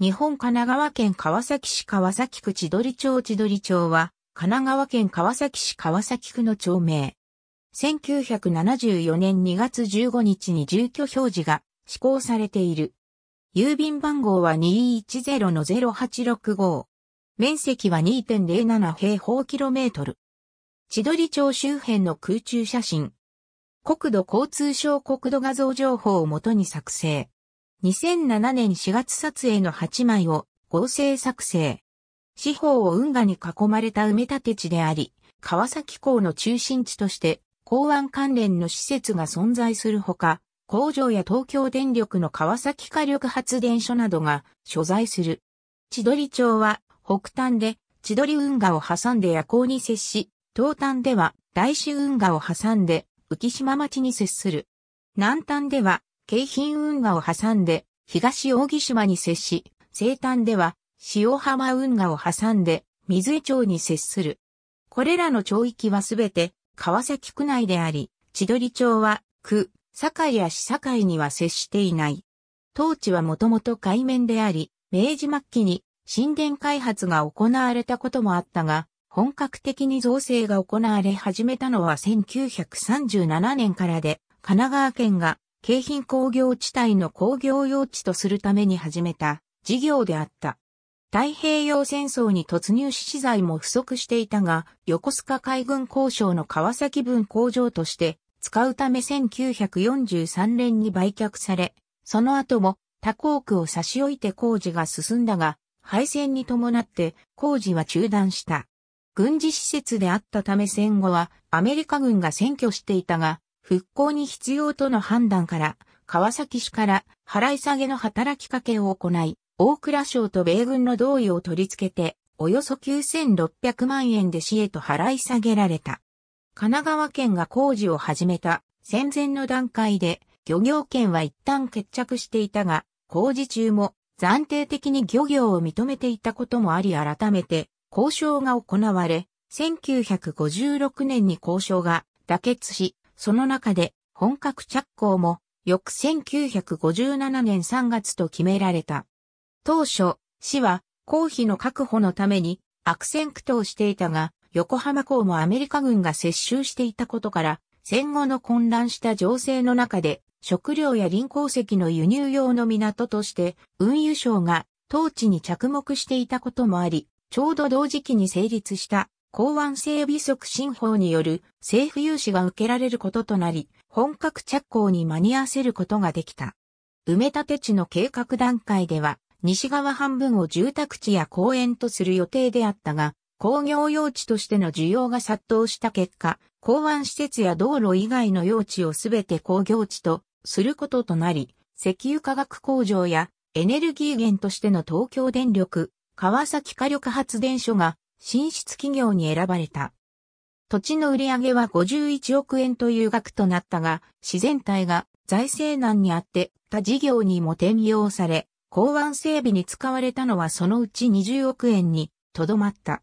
日本神奈川県川崎市川崎区千鳥町千鳥町は、神奈川県川崎市川崎区の町名。1974年2月15日に住居表示が施行されている。郵便番号は210-0865。面積は2.07平方キロメートル。千鳥町周辺の空中写真。国土交通省国土画像情報をもとに作成。2007年4月撮影の8枚を合成作成。四方を運河に囲まれた埋め立て地であり、川崎港の中心地として港湾関連の施設が存在するほか、工場や東京電力の川崎火力発電所などが所在する。千鳥町は北端で千鳥運河を挟んで夜行に接し、東端では大衆運河を挟んで浮島町に接する。南端では京浜運河を挟んで、東扇島に接し、西端では、塩浜運河を挟んで、水江町に接する。これらの町域はすべて、川崎区内であり、千鳥町は、区、堺や市堺には接していない。当地はもともと海面であり、明治末期に神殿開発が行われたこともあったが、本格的に造成が行われ始めたのは1937年からで、神奈川県が京浜工業地帯の工業用地とするために始めた事業であった。太平洋戦争に突入し資材も不足していたが、横須賀海軍交渉の川崎分工場として使うため1943年に売却され、その後も他工区を差し置いて工事が進んだが、廃線に伴って工事は中断した。軍事施設であったため戦後はアメリカ軍が占拠していたが、復興に必要との判断から、川崎市から払い下げの働きかけを行い、大蔵省と米軍の同意を取り付けて、およそ9600万円で市へと払い下げられた。神奈川県が工事を始めた戦前の段階で、漁業権は一旦決着していたが、工事中も暫定的に漁業を認めていたこともあり改めて交渉が行われ、1956年に交渉が妥結し、その中で本格着工も翌1957年3月と決められた。当初、市は公費の確保のために悪戦苦闘していたが、横浜港もアメリカ軍が接収していたことから、戦後の混乱した情勢の中で、食料や輪港石の輸入用の港として、運輸省が当地に着目していたこともあり、ちょうど同時期に成立した港湾整備促進法による政府融資が受けられることとなり、本格着工に間に合わせることができた。埋め立て地の計画段階では、西側半分を住宅地や公園とする予定であったが、工業用地としての需要が殺到した結果、港湾施設や道路以外の用地をすべて工業地とすることとなり、石油化学工場やエネルギー源としての東京電力、川崎火力発電所が進出企業に選ばれた。土地の売上は51億円という額となったが、自然体が財政難にあって他事業にも転用され、港湾整備に使われたのはそのうち20億円にとどまった。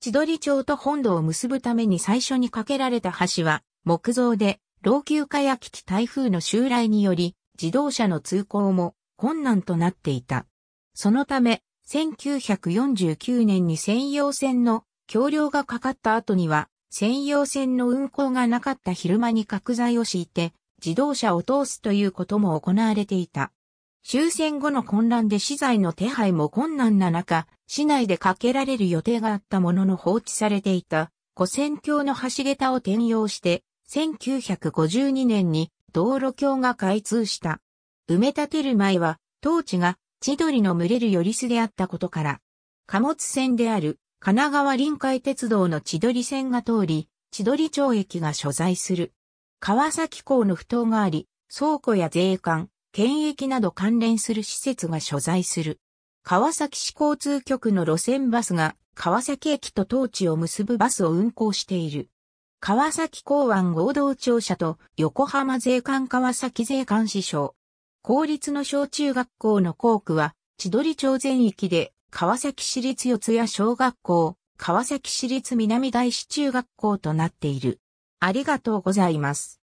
千鳥町と本土を結ぶために最初に架けられた橋は木造で老朽化や危機台風の襲来により自動車の通行も困難となっていた。そのため1949年に専用線の橋梁がかかった後には、専用線の運行がなかった昼間に角材を敷いて、自動車を通すということも行われていた。終戦後の混乱で資材の手配も困難な中、市内でかけられる予定があったものの放置されていた、古戦橋の橋桁を転用して、1952年に道路橋が開通した。埋め立てる前は、当地が千鳥の群れるよりすであったことから、貨物船である神奈川臨海鉄道の千鳥線が通り、千鳥町駅が所在する。川崎港の不当があり、倉庫や税関、検疫など関連する施設が所在する。川崎市交通局の路線バスが川崎駅と当地を結ぶバスを運行している。川崎港湾合同庁舎と横浜税関川崎税関支所、公立の小中学校の校区は、千鳥町全域で、川崎市立四谷小学校、川崎市立南大市中学校となっている。ありがとうございます。